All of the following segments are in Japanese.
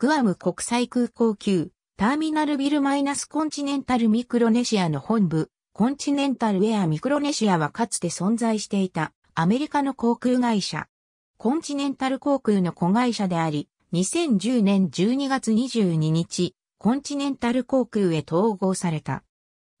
グアム国際空港級、ターミナルビルマイナスコンチネンタルミクロネシアの本部、コンチネンタルウェアミクロネシアはかつて存在していたアメリカの航空会社。コンチネンタル航空の子会社であり、2010年12月22日、コンチネンタル航空へ統合された。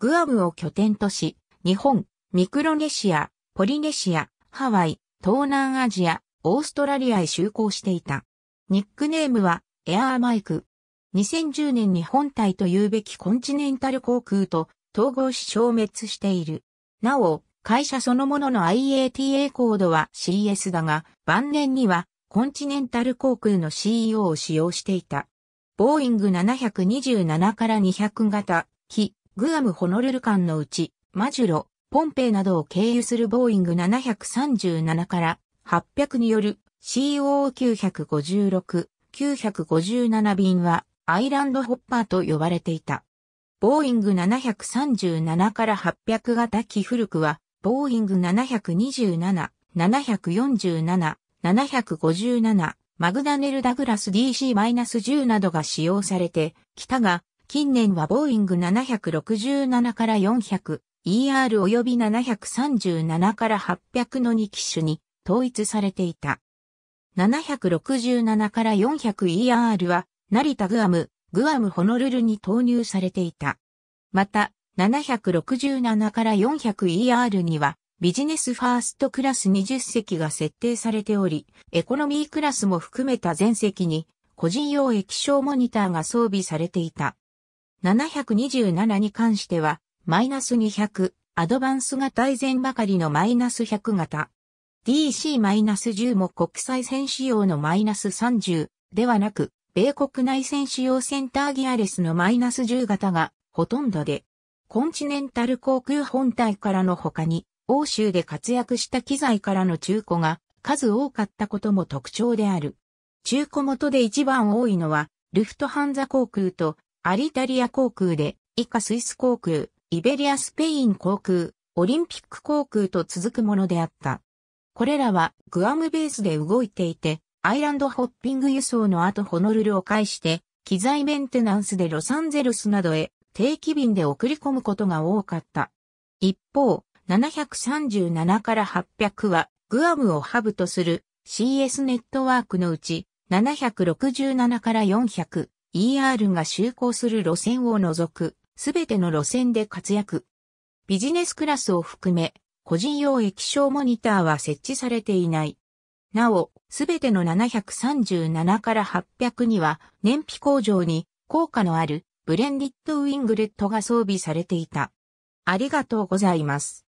グアムを拠点とし、日本、ミクロネシア、ポリネシア、ハワイ、東南アジア、オーストラリアへ就航していた。ニックネームは、エアーマイク。2010年に本体と言うべきコンチネンタル航空と統合し消滅している。なお、会社そのものの IATA コードは CS だが、晩年にはコンチネンタル航空の CEO を使用していた。ボーイング727から200型、機、グアム・ホノルル間のうち、マジュロ、ポンペイなどを経由するボーイング737から800による COO956 957便はアイランドホッパーと呼ばれていた。ボーイング737から800型機古くは、ボーイング727、747、757、マグダネル・ダグラス DC-10 などが使用されてきたが、近年はボーイング767から400、ER 及び737から800の2機種に統一されていた。767から 400ER は、成田グアム、グアムホノルルに投入されていた。また、767から 400ER には、ビジネスファーストクラス20席が設定されており、エコノミークラスも含めた全席に、個人用液晶モニターが装備されていた。727に関しては、マイナス200、アドバンス型以前ばかりのマイナス100型、DC-10 も国際線仕様の -30 ではなく、米国内線仕様センターギアレスの -10 型がほとんどで、コンチネンタル航空本体からの他に、欧州で活躍した機材からの中古が数多かったことも特徴である。中古元で一番多いのは、ルフトハンザ航空とアリタリア航空で、以下スイス航空、イベリアスペイン航空、オリンピック航空と続くものであった。これらはグアムベースで動いていて、アイランドホッピング輸送の後ホノルルを介して、機材メンテナンスでロサンゼルスなどへ定期便で送り込むことが多かった。一方、737から800はグアムをハブとする CS ネットワークのうち767から 400ER が就航する路線を除くすべての路線で活躍。ビジネスクラスを含め個人用液晶モニターは設置されていない。なお、すべての737から800には燃費向上に効果のあるブレンディットウィングレットが装備されていた。ありがとうございます。